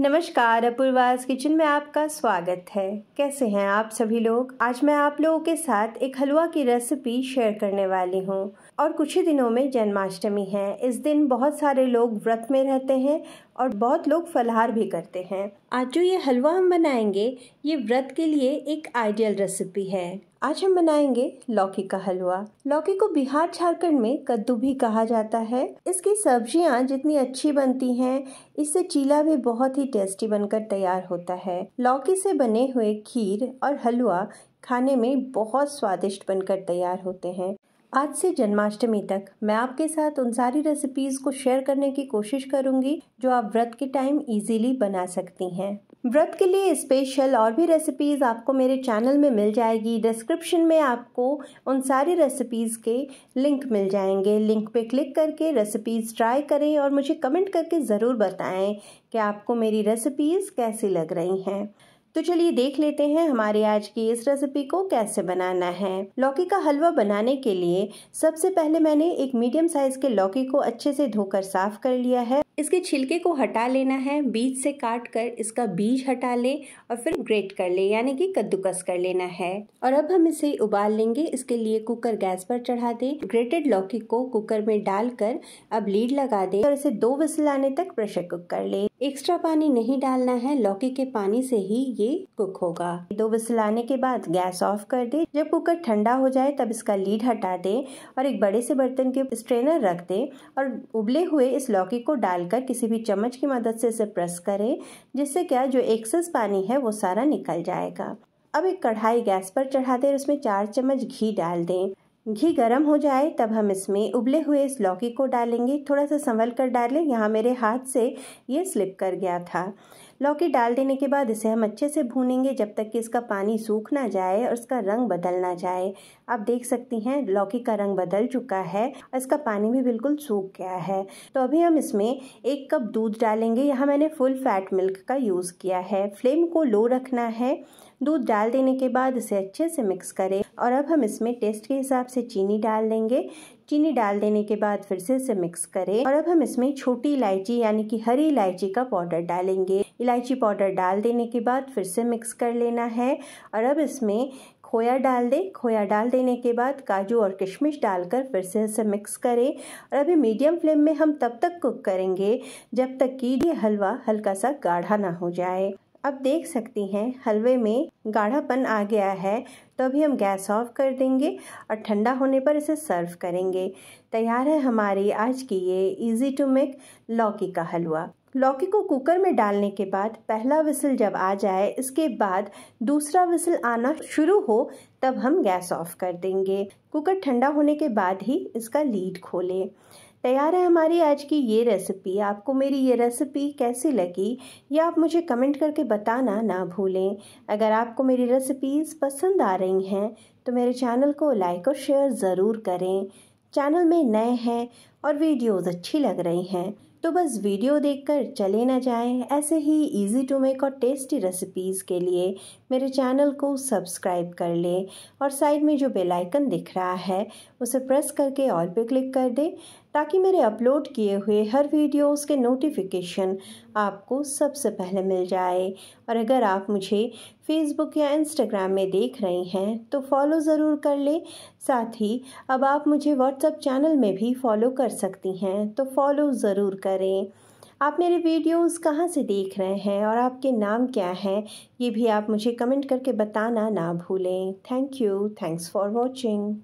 नमस्कार अपूर्वास किचन में आपका स्वागत है कैसे हैं आप सभी लोग आज मैं आप लोगों के साथ एक हलवा की रेसिपी शेयर करने वाली हूं और कुछ ही दिनों में जन्माष्टमी है इस दिन बहुत सारे लोग व्रत में रहते हैं और बहुत लोग फलहार भी करते हैं आज जो ये हलवा हम बनाएंगे ये व्रत के लिए एक आइडियल रेसिपी है आज हम बनाएंगे लौकी का हलवा लौकी को बिहार झारखंड में कद्दू भी कहा जाता है इसकी सब्जियां जितनी अच्छी बनती हैं इससे चीला भी बहुत ही टेस्टी बनकर तैयार होता है लौकी से बने हुए खीर और हलवा खाने में बहुत स्वादिष्ट बनकर तैयार होते हैं आज से जन्माष्टमी तक मैं आपके साथ उन सारी रेसिपीज़ को शेयर करने की कोशिश करूंगी जो आप व्रत के टाइम इजीली बना सकती हैं व्रत के लिए स्पेशल और भी रेसिपीज़ आपको मेरे चैनल में मिल जाएगी डिस्क्रिप्शन में आपको उन सारी रेसिपीज़ के लिंक मिल जाएंगे लिंक पे क्लिक करके रेसिपीज़ ट्राई करें और मुझे कमेंट करके ज़रूर बताएं कि आपको मेरी रेसिपीज़ कैसी लग रही हैं तो चलिए देख लेते हैं हमारे आज की इस रेसिपी को कैसे बनाना है लौकी का हलवा बनाने के लिए सबसे पहले मैंने एक मीडियम साइज के लौकी को अच्छे से धोकर साफ कर लिया है इसके छिलके को हटा लेना है बीज से काट कर इसका बीज हटा ले और फिर ग्रेट कर ले यानी कि कद्दूकस कर लेना है और अब हम इसे उबाल लेंगे इसके लिए कुकर गैस पर चढ़ा दे ग्रेटेड लौकी को कुकर में डालकर अब लीड लगा दे और इसे दो विसल आने तक प्रेशर कुक कर ले एक्स्ट्रा पानी नहीं डालना है लौकी के पानी से ही ये कुक होगा दो विसल आने के बाद गैस ऑफ कर दे जब कुकर ठंडा हो जाए तब इसका लीड हटा दे और एक बड़े से बर्तन के स्ट्रेनर रख दे और उबले हुए इस लौकी को डालकर किसी भी चम्मच की मदद से इसे प्रेस करे जिससे क्या जो एक्सेस पानी है वो सारा निकल जाएगा अब एक कढ़ाई गैस पर चढ़ा और उसमें चार चम्मच घी डाल दें घी गर्म हो जाए तब हम इसमें उबले हुए इस लौकी को डालेंगे थोड़ा सा संभल कर डालें यहाँ मेरे हाथ से ये स्लिप कर गया था लौकी डाल देने के बाद इसे हम अच्छे से भूनेंगे जब तक कि इसका पानी सूख ना जाए और इसका रंग बदल ना जाए आप देख सकती हैं लौकी का रंग बदल चुका है और इसका पानी भी बिल्कुल सूख गया है तो अभी हम इसमें एक कप दूध डालेंगे यहाँ मैंने फुल फैट मिल्क का यूज़ किया है फ्लेम को लो रखना है दूध डाल देने के बाद इसे अच्छे से मिक्स करें और अब हम इसमें टेस्ट के हिसाब से चीनी डाल देंगे चीनी डाल देने के बाद फिर से इसे मिक्स करें और अब हम इसमें छोटी इलायची यानी कि हरी इलायची का पाउडर डालेंगे इलायची पाउडर डाल देने के बाद फिर से मिक्स कर लेना है और अब इसमें खोया डाल दें खोया डाल देने के बाद काजू और किशमिश डालकर फिर से इसे मिक्स करें और अभी मीडियम फ्लेम में हम तब तक कुक करेंगे जब तक कि ये हलवा हल्का सा गाढ़ा ना हो जाए अब देख सकती हैं हलवे में गाढ़ापन आ गया है तो अभी हम गैस ऑफ कर देंगे और ठंडा होने पर इसे सर्व करेंगे तैयार है हमारी आज की ये इजी टू मेक लौकी का हलवा लौकी को कुकर में डालने के बाद पहला विसल जब आ जाए इसके बाद दूसरा विसल आना शुरू हो तब हम गैस ऑफ कर देंगे कुकर ठंडा होने के बाद ही इसका लीड खोलें तैयार है हमारी आज की ये रेसिपी आपको मेरी ये रेसिपी कैसी लगी ये आप मुझे कमेंट करके बताना ना भूलें अगर आपको मेरी रेसिपीज़ पसंद आ रही हैं तो मेरे चैनल को लाइक और शेयर ज़रूर करें चैनल में नए हैं और वीडियोस अच्छी लग रही हैं तो बस वीडियो देखकर चले ना जाएं ऐसे ही इजी टू मेक और टेस्टी रेसिपीज़ के लिए मेरे चैनल को सब्सक्राइब कर लें और साइड में जो बेल आइकन दिख रहा है उसे प्रेस करके ऑल पे क्लिक कर दें ताकि मेरे अपलोड किए हुए हर वीडियो के नोटिफिकेशन आपको सबसे पहले मिल जाए और अगर आप मुझे फेसबुक या इंस्टाग्राम में देख रही हैं तो फॉलो ज़रूर कर लें साथ ही अब आप मुझे व्हाट्सएप चैनल में भी फॉलो कर सकती हैं तो फॉलो ज़रूर करें आप मेरे वीडियोस कहाँ से देख रहे हैं और आपके नाम क्या हैं ये भी आप मुझे कमेंट करके बताना ना भूलें thank you thanks for watching